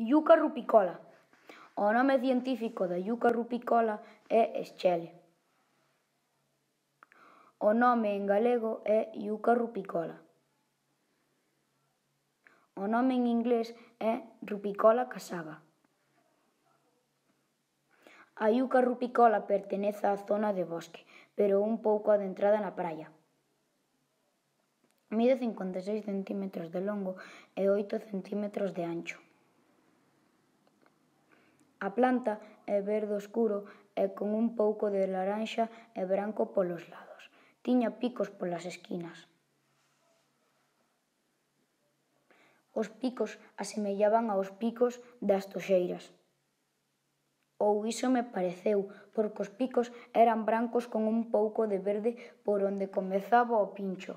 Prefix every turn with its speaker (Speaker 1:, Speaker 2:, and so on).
Speaker 1: Yuca rupicola. O nome científico da yuca rupicola é eschele. O nome en galego é yuca rupicola. O nome en inglés é rupicola casaba. A yuca rupicola pertenece á zona de bosque, pero un pouco adentrada na praia. Mide 56 centímetros de longo e 8 centímetros de ancho. A planta é verde oscuro e con un pouco de laranxa e branco polos lados; tiña picos polas esquinas. Os picos asemellaban aos picos das toxeiras, ou iso me pareceu, porque os picos eran brancos con un pouco de verde por onde comezaba o pincho.